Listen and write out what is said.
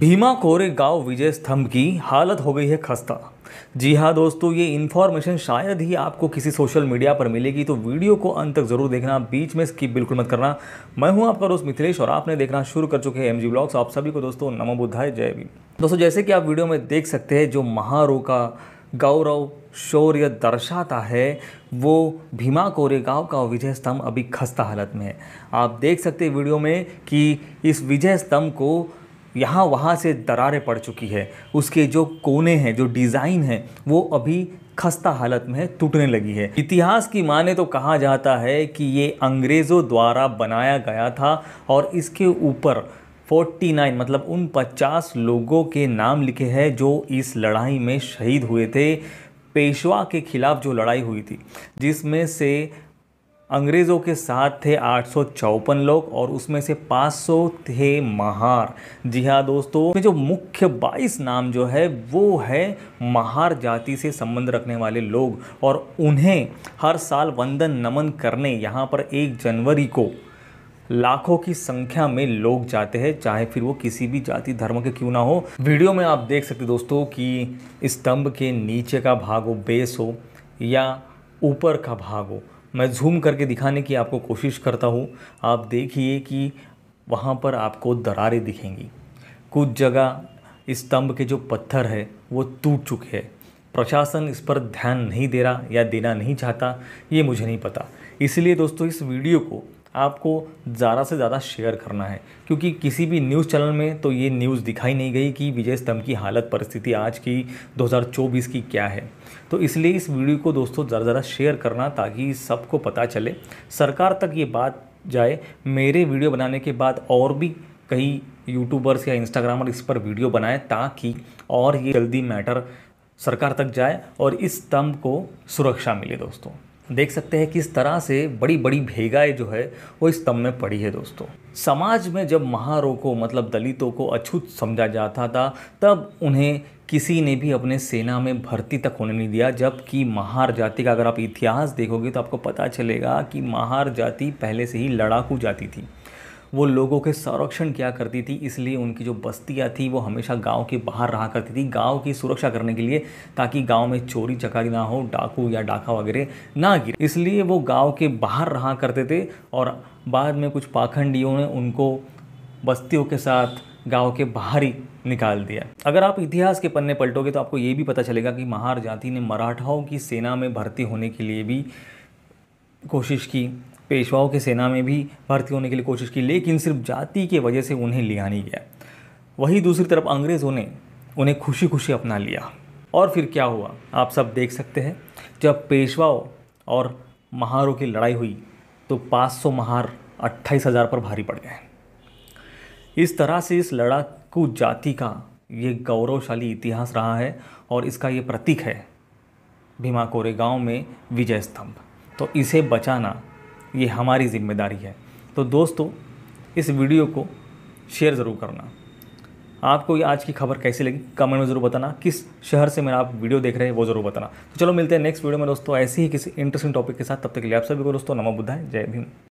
भीमा कोरे गांव विजय स्तंभ की हालत हो गई है खस्ता जी हाँ दोस्तों ये इन्फॉर्मेशन शायद ही आपको किसी सोशल मीडिया पर मिलेगी तो वीडियो को अंत तक जरूर देखना बीच में स्किप बिल्कुल मत करना मैं हूँ आपका दोस्त मिथिलेश और आपने देखना शुरू कर चुके हैं एम जी ब्लॉग्स आप सभी को दोस्तों नमो बुद्धाय जय भी दोस्तों जैसे कि आप वीडियो में देख सकते हैं जो महारो का गौरव शौर्य दर्शाता है वो भीमा कोरे गाँव का विजय स्तंभ अभी खस्ता हालत में है आप देख सकते हैं वीडियो में कि इस विजय स्तंभ को यहाँ वहाँ से दरारें पड़ चुकी है उसके जो कोने हैं जो डिज़ाइन है वो अभी खस्ता हालत में टूटने लगी है इतिहास की माने तो कहा जाता है कि ये अंग्रेज़ों द्वारा बनाया गया था और इसके ऊपर 49 मतलब उन 50 लोगों के नाम लिखे हैं जो इस लड़ाई में शहीद हुए थे पेशवा के खिलाफ जो लड़ाई हुई थी जिसमें से अंग्रेज़ों के साथ थे आठ लोग और उसमें से 500 थे महार जी हाँ दोस्तों में जो मुख्य 22 नाम जो है वो है महार जाति से संबंध रखने वाले लोग और उन्हें हर साल वंदन नमन करने यहाँ पर एक जनवरी को लाखों की संख्या में लोग जाते हैं चाहे फिर वो किसी भी जाति धर्म के क्यों ना हो वीडियो में आप देख सकते दोस्तों कि स्तंभ के नीचे का भाग हो बेस हो या ऊपर का भाग हो मैं जूम करके दिखाने की आपको कोशिश करता हूँ आप देखिए कि वहाँ पर आपको दरारें दिखेंगी कुछ जगह स्तंभ के जो पत्थर है वो टूट चुके हैं प्रशासन इस पर ध्यान नहीं दे रहा या देना नहीं चाहता ये मुझे नहीं पता इसलिए दोस्तों इस वीडियो को आपको ज़्यादा से ज़्यादा शेयर करना है क्योंकि किसी भी न्यूज़ चैनल में तो ये न्यूज़ दिखाई नहीं गई कि विजय स्तंभ की हालत परिस्थिति आज की 2024 की क्या है तो इसलिए इस वीडियो को दोस्तों ज़्यादा ज़्यादा शेयर करना ताकि सबको पता चले सरकार तक ये बात जाए मेरे वीडियो बनाने के बाद और भी कई यूट्यूबर्स या इंस्टाग्रामर इस पर वीडियो बनाए ताकि और ये जल्दी मैटर सरकार तक जाए और इस स्तंभ को सुरक्षा मिले दोस्तों देख सकते हैं किस तरह से बड़ी बड़ी भेगाएं जो है वो इस स्तंभ में पड़ी है दोस्तों समाज में जब महारों को मतलब दलितों को अछूत समझा जाता था तब उन्हें किसी ने भी अपने सेना में भर्ती तक होने नहीं दिया जबकि महार जाति का अगर आप इतिहास देखोगे तो आपको पता चलेगा कि महार जाति पहले से ही लड़ाकू जाति थी वो लोगों के संरक्षण किया करती थी इसलिए उनकी जो बस्तियाँ थी वो हमेशा गाँव के बाहर रहा करती थी गाँव की सुरक्षा करने के लिए ताकि गाँव में चोरी चकारी ना हो डाकू या डाका वगैरह ना गिरे इसलिए वो गाँव के बाहर रहा करते थे और बाद में कुछ पाखंडियों ने उनको बस्तियों के साथ गांव के बाहर ही निकाल दिया अगर आप इतिहास के पन्ने पलटोगे तो आपको ये भी पता चलेगा कि महार जाति ने मराठाओं की सेना में भर्ती होने के लिए भी कोशिश की पेशवाओं के सेना में भी भर्ती होने के लिए कोशिश की लेकिन सिर्फ जाति की वजह से उन्हें लिया नहीं गया वहीं दूसरी तरफ अंग्रेज़ों ने उन्हें खुशी खुशी अपना लिया और फिर क्या हुआ आप सब देख सकते हैं जब पेशवाओं और महारों की लड़ाई हुई तो 500 महार अट्ठाईस हज़ार पर भारी पड़ गए इस तरह से इस लड़ाकू जाति का ये गौरवशाली इतिहास रहा है और इसका ये प्रतीक है भीमा कोरेगांव में विजय स्तंभ तो इसे बचाना ये हमारी जिम्मेदारी है तो दोस्तों इस वीडियो को शेयर ज़रूर करना आपको ये आज की खबर कैसी लगी कमेंट में ज़रूर बताना किस शहर से मेरा आप वीडियो देख रहे हैं वो ज़रूर बताना तो चलो मिलते हैं नेक्स्ट वीडियो में दोस्तों ऐसे ही किसी इंटरेस्टिंग टॉपिक के साथ तब तक के लिए आप सभी को दोस्तों नमो बुद्धा जय भीम